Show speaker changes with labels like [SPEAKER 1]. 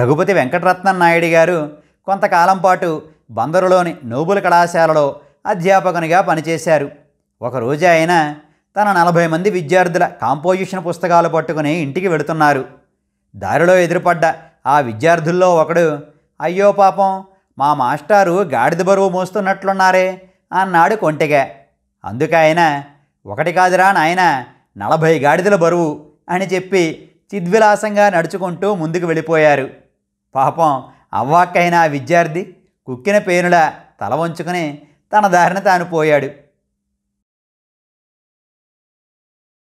[SPEAKER 1] రఘుపతి వెంకటరత్నం నాయుడు గారు కొంతకాలం పాటు బందరులోని నోబుల కళాశాలలో అధ్యాపకునిగా పనిచేశారు ఒకరోజు ఆయన తన నలభై మంది విద్యార్థుల కాంపోజిషన్ పుస్తకాలు పట్టుకుని ఇంటికి వెళుతున్నారు దారిలో ఎదురుపడ్డ ఆ విద్యార్థుల్లో ఒకడు అయ్యో పాపం మా మాస్టారు గాడిద బరువు మోస్తున్నట్లున్నారే అన్నాడు అందుకే ఆయన ఒకటి కాదురా నాయన నలభై గాడిదల బరువు అని చెప్పి చిద్విలాసంగా నడుచుకుంటూ ముందుకు వెళ్ళిపోయారు పాపం అవ్వాకైనా విద్యార్థి కుక్కిన పేనుల తల వంచుకుని తన దారిన తాను పోయాడు